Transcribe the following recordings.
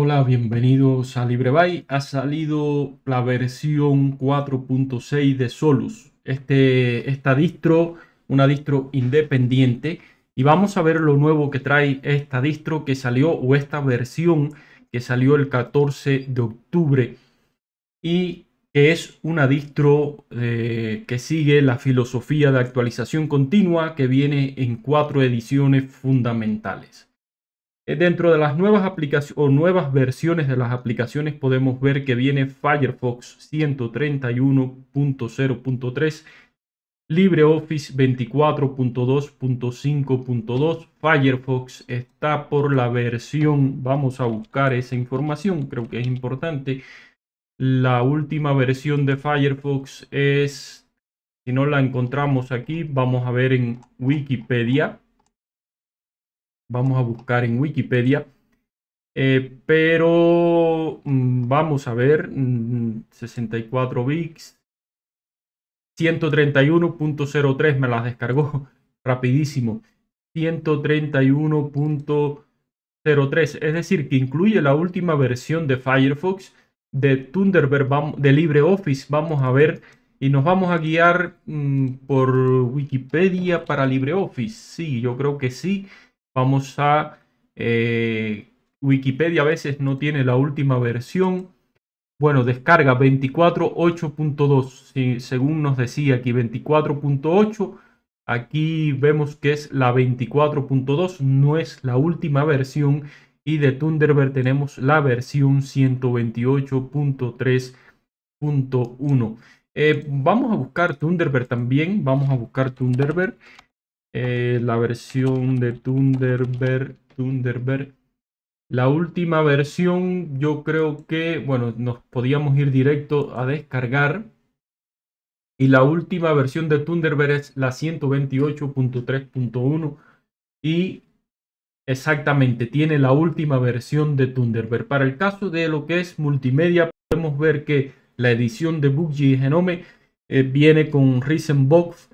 Hola, bienvenidos a LibreBay. Ha salido la versión 4.6 de Solus. Este, esta distro, una distro independiente. Y vamos a ver lo nuevo que trae esta distro que salió o esta versión que salió el 14 de octubre. Y que es una distro eh, que sigue la filosofía de actualización continua que viene en cuatro ediciones fundamentales. Eh, dentro de las nuevas aplicaciones o nuevas versiones de las aplicaciones podemos ver que viene Firefox 131.0.3, LibreOffice 24.2.5.2. Firefox está por la versión, vamos a buscar esa información, creo que es importante. La última versión de Firefox es, si no la encontramos aquí, vamos a ver en Wikipedia vamos a buscar en Wikipedia. Eh, pero mm, vamos a ver, 64 mm, bits, 131.03 me las descargó rapidísimo, 131.03, es decir, que incluye la última versión de Firefox, de Thunderbird, de LibreOffice, vamos a ver, y nos vamos a guiar mm, por Wikipedia para LibreOffice, sí, yo creo que sí. Vamos a... Eh, Wikipedia a veces no tiene la última versión. Bueno, descarga 24.8.2, según nos decía aquí 24.8. Aquí vemos que es la 24.2, no es la última versión. Y de Thunderbird tenemos la versión 128.3.1. Eh, vamos a buscar Thunderbird también, vamos a buscar Thunderbird. Eh, la versión de Thunderbird, Thunderbird. La última versión yo creo que, bueno, nos podíamos ir directo a descargar. Y la última versión de Thunderbird es la 128.3.1 y exactamente tiene la última versión de Thunderbird. Para el caso de lo que es multimedia, podemos ver que la edición de Buggy Genome eh, viene con Risen Box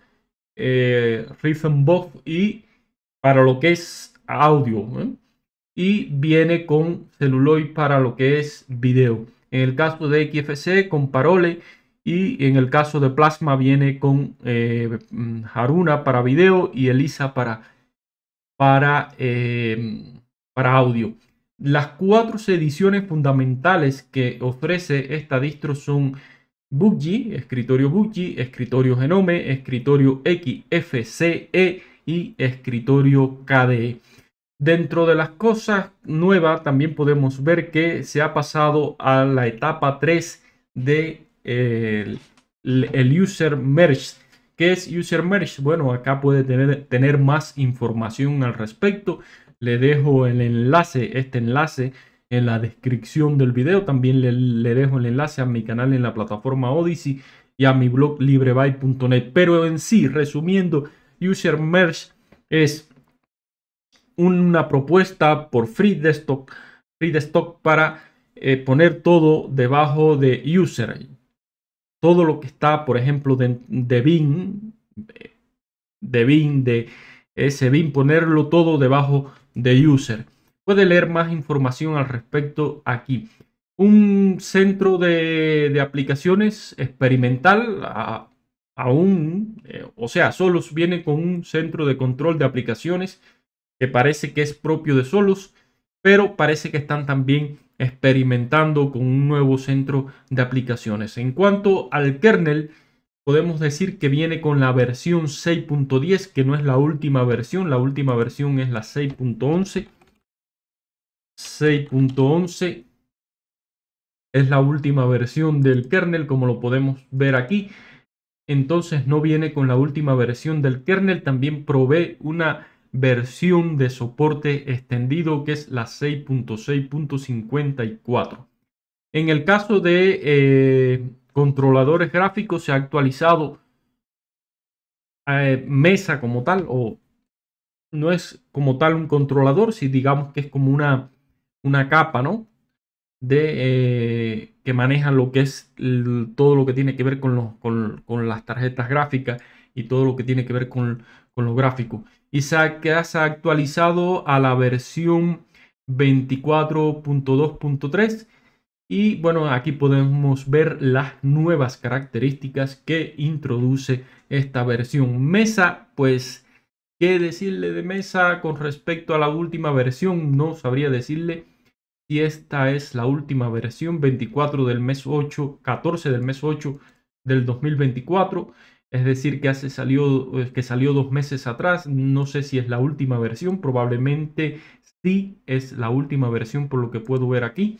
eh, y para lo que es audio. Y viene con celuloid para lo que es video. En el caso de XFC con Parole y en el caso de Plasma viene con eh, mm, Haruna para video y Elisa para, para, eh, para audio. Las cuatro ediciones fundamentales que ofrece esta distro son Buggy, escritorio Buggy, escritorio Genome, escritorio XFCE y escritorio KDE. Dentro de las cosas nuevas también podemos ver que se ha pasado a la etapa 3 de el, user merge. ¿Qué es user merge? Bueno, acá puede tener más información al respecto. Le dejo el enlace, este enlace en la descripción del video. También le, dejo el enlace a mi canal en la plataforma Odyssey y a mi blog LibreBy.net. Pero en sí, resumiendo, User Merge es una propuesta por Free Desktop, para eh, poner todo debajo de User. Todo lo que está, por ejemplo, de, de eh, de Bin, de ese Bin, ponerlo todo debajo de User. Puede leer más información al respecto aquí. Un centro de, aplicaciones experimental aún, eh, o sea, Solos viene con un centro de control de aplicaciones que parece que es propio de Solos, pero parece que están también experimentando con un nuevo centro de aplicaciones. En cuanto al kernel, podemos decir que viene con la versión 6.10, que no es la última versión, la última versión es la 6.11. 6.11 es la última versión del kernel, como lo podemos ver aquí. Entonces no viene con la última versión del kernel, también provee una versión de soporte extendido que es la 6.6.54. En el caso de eh, controladores gráficos se ha actualizado eh, mesa como tal o no es como tal un controlador, si digamos que es como una una capa, ¿no? De, eh, que maneja lo que es todo lo que tiene que ver con, las tarjetas gráficas y todo lo que tiene que ver con, los gráficos. Y que actualizado a la versión 24.2.3. Y bueno, aquí podemos ver las nuevas características que introduce esta versión. Mesa, pues, ¿qué decirle de Mesa con respecto a la última versión? No sabría decirle y esta es la última versión 24 del mes 8, 14 del mes 8 del 2024, es decir, que, hace salió, eh, que salió dos meses atrás, no sé si es la última versión, probablemente sí es la última versión por lo que puedo ver aquí,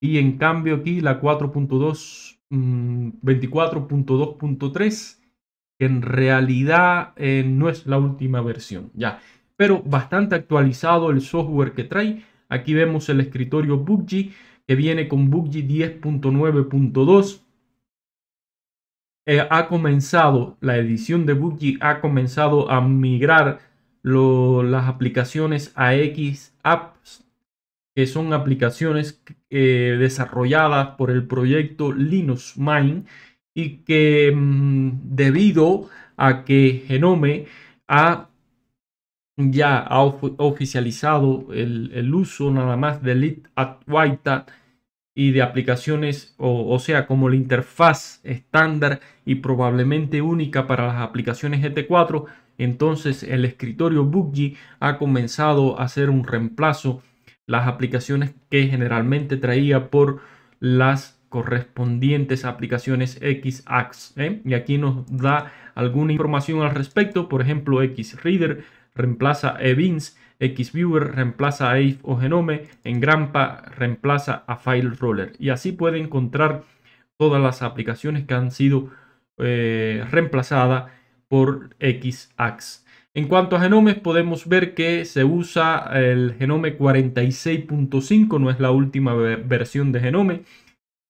y en cambio aquí la 4.2, 24.2.3, mm, en realidad eh, no es la última versión, ya, pero bastante actualizado el software que trae, Aquí vemos el escritorio Buggy que viene con Buggy 10.9.2. Eh, ha comenzado, la edición de Buggy ha comenzado a migrar las aplicaciones a X Apps, que son aplicaciones eh, desarrolladas por el proyecto Linux Mine y que mm, debido a que Genome ha ya ha oficializado el, uso nada más de Lead at White y de aplicaciones, o, sea, como la interfaz estándar y probablemente única para las aplicaciones GT4, entonces el escritorio Buggy ha comenzado a hacer un reemplazo las aplicaciones que generalmente traía por las correspondientes aplicaciones XAX. ¿eh? Y aquí nos da alguna información al respecto, por ejemplo, X-Reader reemplaza a Evins, Xviewer reemplaza a o Genome, en Grampa reemplaza a File Roller. Y así puede encontrar todas las aplicaciones que han sido eh, reemplazadas por Xax. En cuanto a genomes, podemos ver que se usa el genome 46.5, no es la última versión de genome.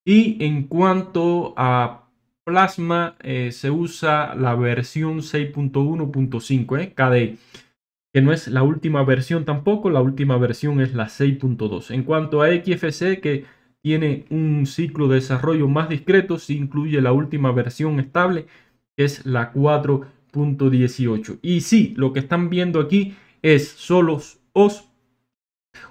Y en cuanto a plasma, eh, se usa la versión 6.1.5, eh, KDE que no es la última versión tampoco, la última versión es la 6.2. En cuanto a XFC, que tiene un ciclo de desarrollo más discreto, si incluye la última versión estable, que es la 4.18. Y sí, lo que están viendo aquí es solos os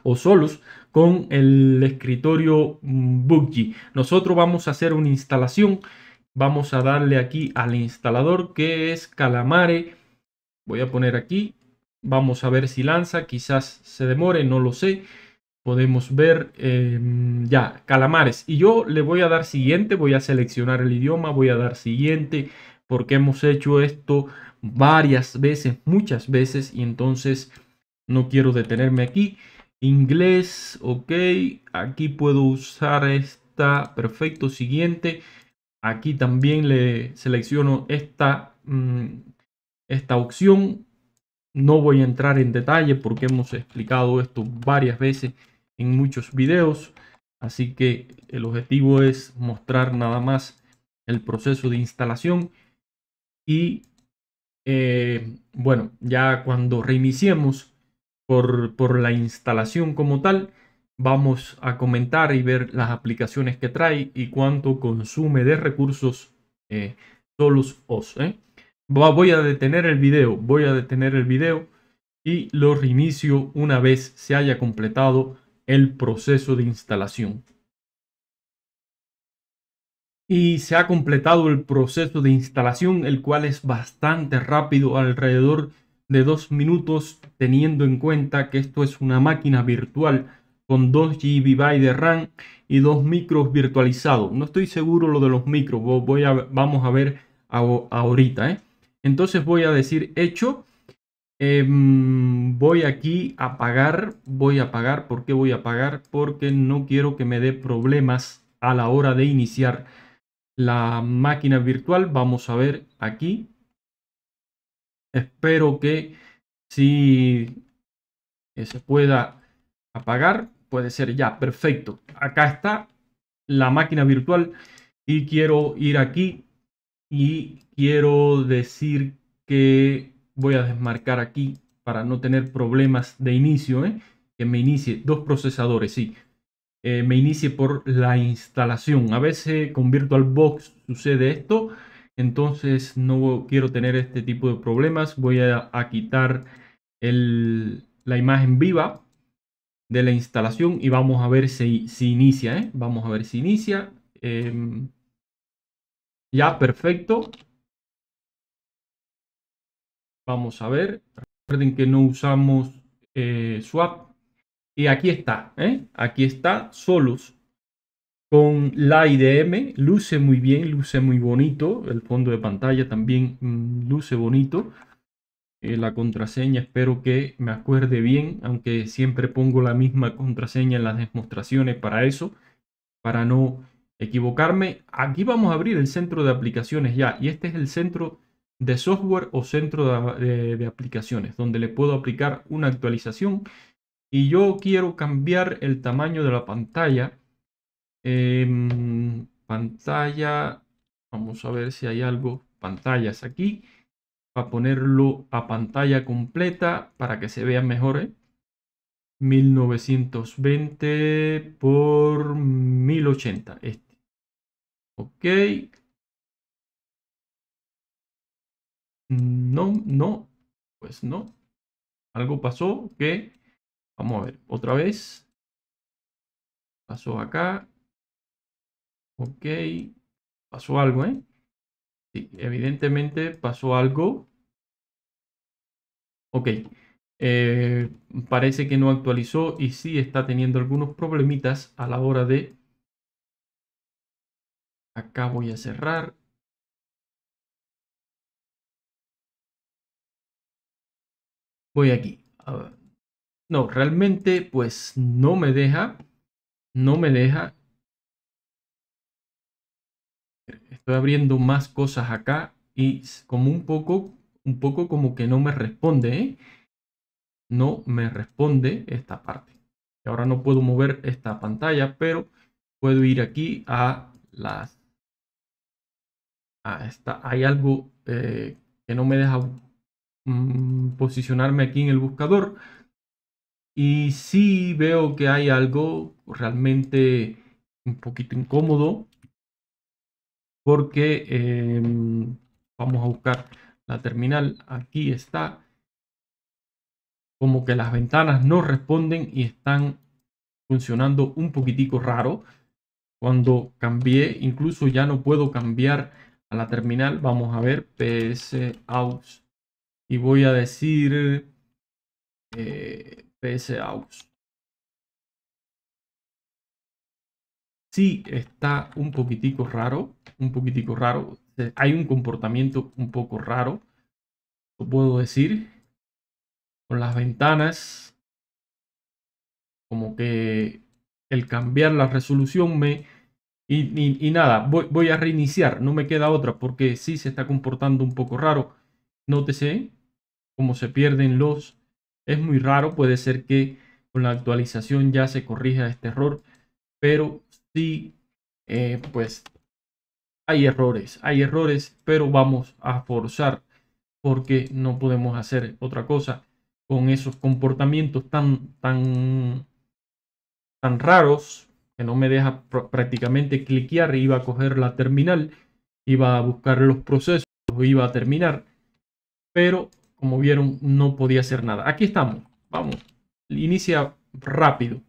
o solos con el escritorio mm, Buggy. Nosotros vamos a hacer una instalación. Vamos a darle aquí al instalador que es Calamare. Voy a poner aquí Vamos a ver si lanza, quizás se demore, no lo sé. Podemos ver em, ya, calamares. Y yo le voy a dar siguiente, voy a seleccionar el idioma, voy a dar siguiente, porque hemos hecho esto varias veces, muchas veces, y entonces no quiero detenerme aquí. Inglés, ok, aquí puedo usar esta, perfecto, siguiente. Aquí también le selecciono esta, mm, esta opción no voy a entrar en detalle porque hemos explicado esto varias veces en muchos videos. Así que el objetivo es mostrar nada más el proceso de instalación. Y eh, bueno, ya cuando reiniciemos por, la instalación como tal, vamos a comentar y ver las aplicaciones que trae y cuánto consume de recursos eh, Solus OS. ¿eh? voy a detener el video, voy a detener el video y lo reinicio una vez se haya completado el proceso de instalación. Y se ha completado el proceso de instalación, el cual es bastante rápido, alrededor de dos minutos, teniendo en cuenta que esto es una máquina virtual con 2 GB de RAM y dos micros virtualizados. No estoy seguro lo de los micros, vamos a ver ahorita. ¿eh? Entonces voy a decir hecho. Em, voy aquí a pagar. Voy a pagar. ¿Por qué voy a pagar? Porque no quiero que me dé problemas a la hora de iniciar la máquina virtual. Vamos a ver aquí. Espero que si eh, se pueda apagar. Puede ser ya. Perfecto. Acá está la máquina virtual y quiero ir aquí y quiero decir que voy a desmarcar aquí para no tener problemas de inicio, ¿eh? que me inicie dos procesadores, sí. Eh, me inicie por la instalación. A veces con VirtualBox sucede esto, entonces no quiero tener este tipo de problemas. Voy a, quitar la imagen viva de la instalación y vamos a ver si, inicia. ¿eh? Vamos a ver si inicia. Em, ya, perfecto. Vamos a ver. Recuerden que no usamos eh, swap. Y aquí está, ¿eh? aquí está, solos. Con la IDM, luce muy bien, luce muy bonito. El fondo de pantalla también mm, luce bonito. Eh, la contraseña espero que me acuerde bien, aunque siempre pongo la misma contraseña en las demostraciones para eso, para no equivocarme. Aquí vamos a abrir el centro de aplicaciones ya. Y este es el centro de software o centro de, aplicaciones, donde le puedo aplicar una actualización. Y yo quiero cambiar el tamaño de la pantalla. Em, pantalla, vamos a ver si hay algo. Pantallas aquí. Para ponerlo a pantalla completa para que se vean mejor. 1920 ¿eh? por 1080. Ok. No, no, pues no. Algo pasó que... Vamos a ver, otra vez. Pasó acá. Ok. Pasó algo, ¿eh? Sí, evidentemente pasó algo. Ok. Eh, parece que no actualizó y sí está teniendo algunos problemitas a la hora de Acá voy a cerrar. Voy aquí. Ah, no, realmente pues no me deja. No me deja. Estoy abriendo más cosas acá y como un poco, un poco como que no me responde. ¿eh? No me responde esta parte. Ahora no puedo mover esta pantalla, pero puedo ir aquí a las ah, está, hay algo eh, que no me deja mm, posicionarme aquí en el buscador. Y sí veo que hay algo realmente un poquito incómodo porque em, vamos a buscar la terminal. Aquí está. Como que las ventanas no responden y están funcionando un poquitico raro. Cuando cambié, incluso ya no puedo cambiar a la terminal. Vamos a ver ps aus y voy a decir eh, ps aus si está un poquitico raro, un poquitico raro. Eh, hay un comportamiento un poco raro, lo puedo decir. Con las ventanas, como que el cambiar la resolución me y, nada, voy, a reiniciar, no me queda otra porque sí se está comportando un poco raro. Nótese cómo se pierden los... Es muy raro, puede ser que con la actualización ya se corrija este error, pero sí, eh, pues hay errores, hay errores, pero vamos a forzar porque no podemos hacer otra cosa con esos comportamientos tan, tan, tan raros que no me deja prácticamente cliquear, iba a coger la terminal, iba a buscar los procesos, iba a terminar, pero como vieron no podía hacer nada. Aquí estamos, vamos, inicia rápido.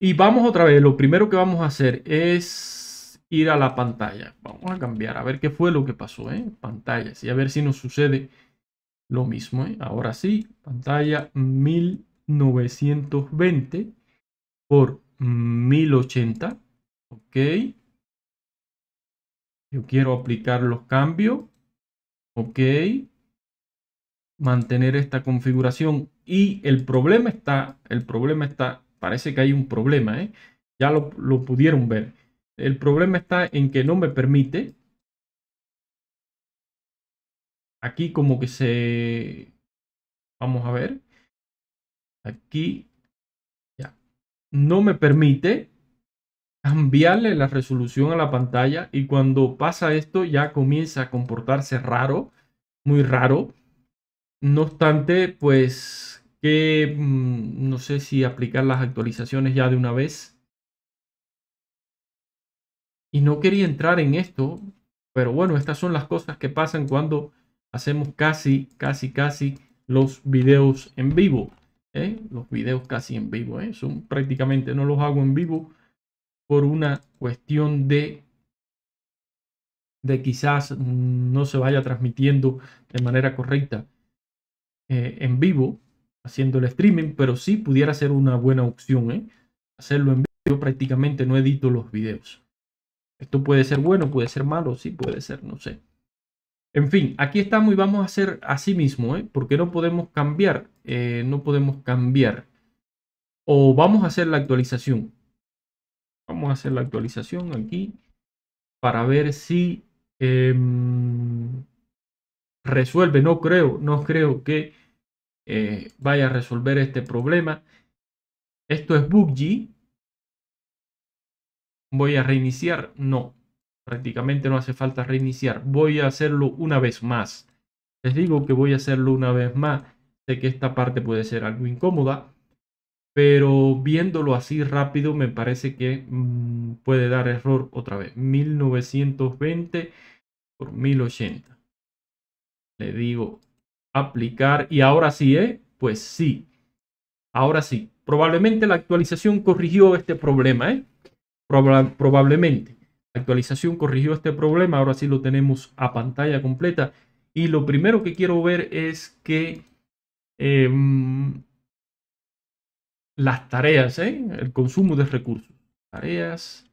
Y vamos otra vez, lo primero que vamos a hacer es ir a la pantalla. Vamos a cambiar, a ver qué fue lo que pasó, ¿eh? Pantallas, y a ver si nos sucede lo mismo, ¿eh? Ahora sí, pantalla 1920 por 1080. Ok. Yo quiero aplicar los cambios. Ok. Mantener esta configuración. Y el problema está, el problema está, parece que hay un problema, ¿eh? ya lo, lo pudieron ver. El problema está en que no me permite. Aquí como que se... Vamos a ver. Aquí no me permite cambiarle la resolución a la pantalla y cuando pasa esto ya comienza a comportarse raro, muy raro. No obstante, pues que mm, no sé si aplicar las actualizaciones ya de una vez. Y no quería entrar en esto, pero bueno, estas son las cosas que pasan cuando hacemos casi, casi, casi los videos en vivo. Los videos casi en vivo, ¿eh? Son, prácticamente no los hago en vivo por una cuestión de quizás no se vaya transmitiendo de manera correcta eh, en vivo haciendo el streaming, pero sí pudiera ser una buena opción, ¿eh? Hacerlo en vivo, prácticamente no edito los videos. Esto puede ser bueno, puede ser malo, sí, puede ser, no sé. En fin, aquí estamos y vamos a hacer así mismo, ¿eh? porque no podemos cambiar, eh, no podemos cambiar. O vamos a hacer la actualización. Vamos a hacer la actualización aquí para ver si em, resuelve. No creo, no creo que eh, vaya a resolver este problema. Esto es buggy. Voy a reiniciar. No, prácticamente no hace falta reiniciar. Voy a hacerlo una vez más. Les digo que voy a hacerlo una vez más. Sé que esta parte puede ser algo incómoda, pero viéndolo así rápido me parece que mm, puede dar error otra vez. 1920 por 1080. Le digo aplicar y ahora sí, ¿eh? Pues sí. Ahora sí. Probablemente la actualización corrigió este problema, ¿eh? probablemente actualización corrigió este problema, ahora sí lo tenemos a pantalla completa. Y lo primero que quiero ver es que em, las tareas, ¿eh? el consumo de recursos. Tareas,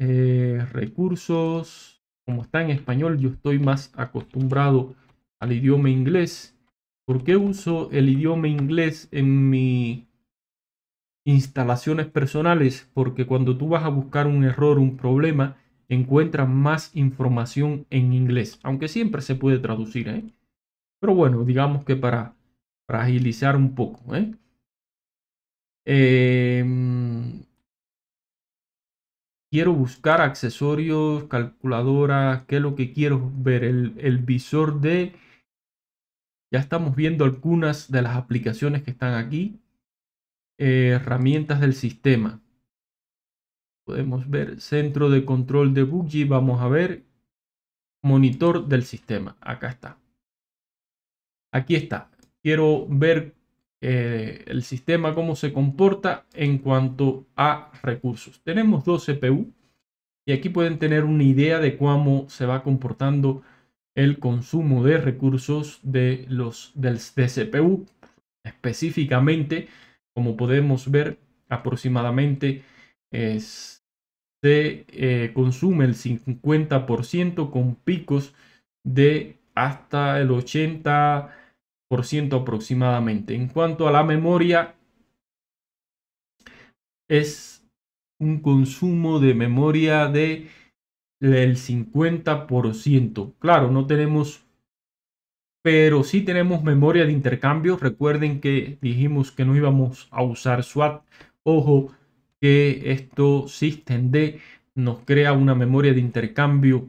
eh, recursos, como está en español, yo estoy más acostumbrado al idioma inglés. ¿Por qué uso el idioma inglés en mi instalaciones personales porque cuando tú vas a buscar un error, un problema, encuentras más información en inglés, aunque siempre se puede traducir, ¿eh? Pero bueno, digamos que para, Fragilizar agilizar un poco, ¿eh? Em, quiero buscar accesorios, calculadora qué es lo que quiero ver, el, el visor de... Ya estamos viendo algunas de las aplicaciones que están aquí. Eh, herramientas del sistema. Podemos ver centro de control de buggy Vamos a ver monitor del sistema. Acá está. Aquí está. Quiero ver eh, el sistema cómo se comporta en cuanto a recursos. Tenemos dos CPU y aquí pueden tener una idea de cómo se va comportando el consumo de recursos de los del de CPU específicamente como podemos ver, aproximadamente es se eh, consume el 50% con picos de hasta el 80% aproximadamente. En cuanto a la memoria, es un consumo de memoria de el 50%. Claro, no tenemos pero sí tenemos memoria de intercambio. Recuerden que dijimos que no íbamos a usar SWAT. Ojo que esto SystemD nos crea una memoria de intercambio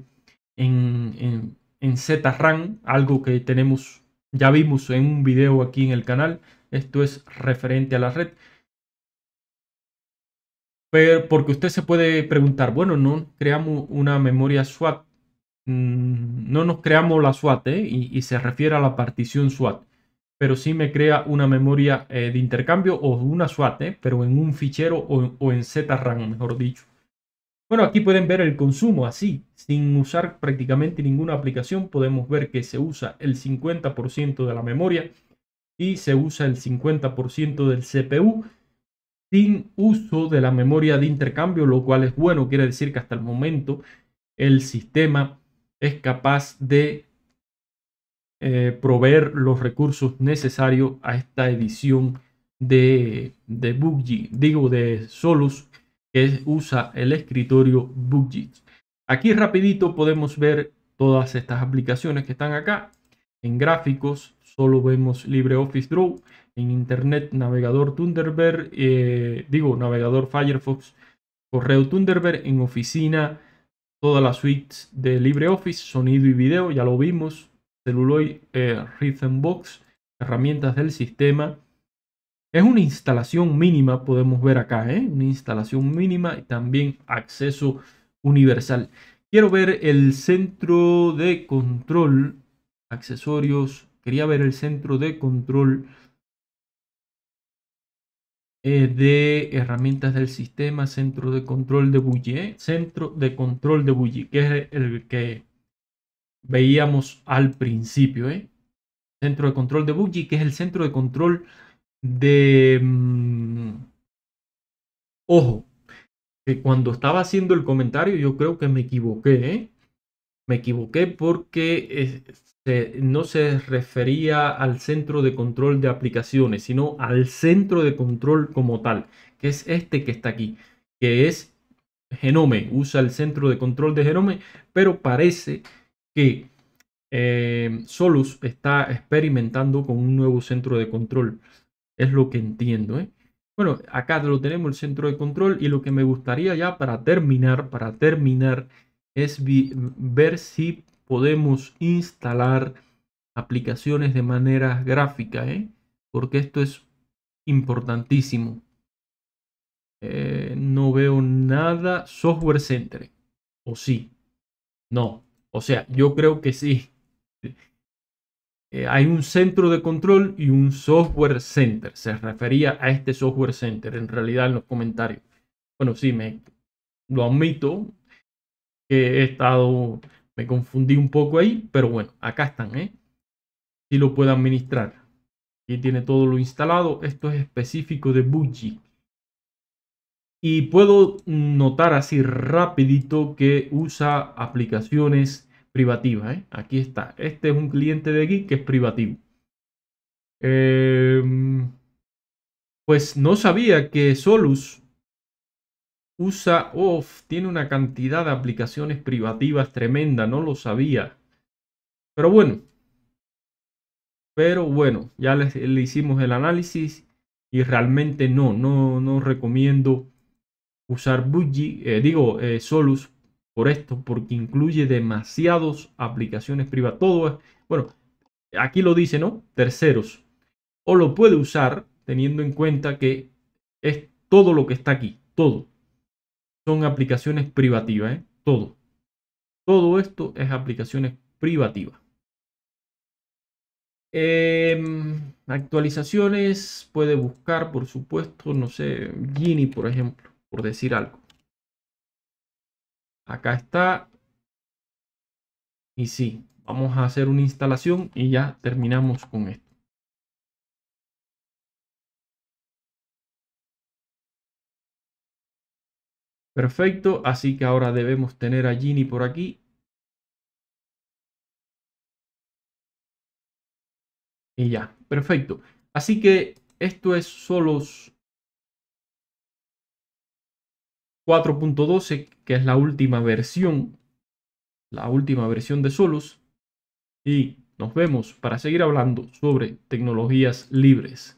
en, en, en algo que tenemos, ya vimos en un video aquí en el canal. Esto es referente a la red. porque usted se puede preguntar, bueno, no creamos una memoria SWAT Mm, no nos creamos la SWAT ¿eh? y, se refiere a la partición SWAT, pero sí me crea una memoria eh, de intercambio o una SWAT, ¿eh? pero en un fichero o, o en ZRAM, mejor dicho. Bueno, aquí pueden ver el consumo así, sin usar prácticamente ninguna aplicación, podemos ver que se usa el 50% de la memoria y se usa el 50% del CPU sin uso de la memoria de intercambio, lo cual es bueno, quiere decir que hasta el momento el sistema es capaz de eh, proveer los recursos necesarios a esta edición de, de Buggy, digo de Solus, que usa el escritorio Buggy. Aquí rapidito podemos ver todas estas aplicaciones que están acá. En gráficos solo vemos LibreOffice Draw, en Internet navegador Thunderbird, eh, digo navegador Firefox, correo Thunderbird, en oficina todas las suites de LibreOffice, sonido y video, ya lo vimos, celulo y eh, Rhythmbox, herramientas del sistema. Es una instalación mínima, podemos ver acá, ¿eh? una instalación mínima y también acceso universal. Quiero ver el centro de control, accesorios, quería ver el centro de control eh, de herramientas del sistema, centro de control de Bouillet, centro de control de Bouillet, que es el que veíamos al principio, ¿eh? Centro de control de Bouillet, que es el centro de control de... Mm, ojo, que cuando estaba haciendo el comentario yo creo que me equivoqué, ¿eh? Me equivoqué porque no se refería al centro de control de aplicaciones, sino al centro de control como tal, que es este que está aquí, que es Genome, usa el centro de control de Genome, pero parece que eh, Solus está experimentando con un nuevo centro de control. Es lo que entiendo. ¿eh? Bueno, acá lo tenemos el centro de control y lo que me gustaría ya para terminar, para terminar, es ver si podemos instalar aplicaciones de manera gráfica, ¿eh? porque esto es importantísimo. Eh, no veo nada software center, o sí, no, o sea, yo creo que sí. Eh, hay un centro de control y un software center. Se refería a este software center en realidad en los comentarios. Bueno, sí, me lo admito que he estado me confundí un poco ahí, pero bueno, acá están, ¿eh? Si lo puedo administrar. Aquí tiene todo lo instalado. Esto es específico de Buggy. Y puedo notar así rapidito que usa aplicaciones privativas. ¿eh? Aquí está. Este es un cliente de Git que es privativo. Em, pues no sabía que Solus usa Off, tiene una cantidad de aplicaciones privativas tremenda, no lo sabía. Pero bueno, pero bueno, ya le hicimos el análisis y realmente no, no, no recomiendo usar buggy eh, digo eh, Solus por esto, porque incluye demasiadas aplicaciones privativas. Todo bueno, aquí lo dice, ¿no? Terceros. O lo puede usar teniendo en cuenta que es todo lo que está aquí, todo son aplicaciones privativas. ¿eh? Todo. Todo esto es aplicaciones privativas. Em, actualizaciones puede buscar, por supuesto, no sé, Gini, por ejemplo, por decir algo. Acá está. Y sí, vamos a hacer una instalación y ya terminamos con esto. Perfecto, así que ahora debemos tener a Gini por aquí. Y ya, perfecto. Así que esto es solos 4.12, que es la última versión, la última versión de Solos. Y nos vemos para seguir hablando sobre tecnologías libres.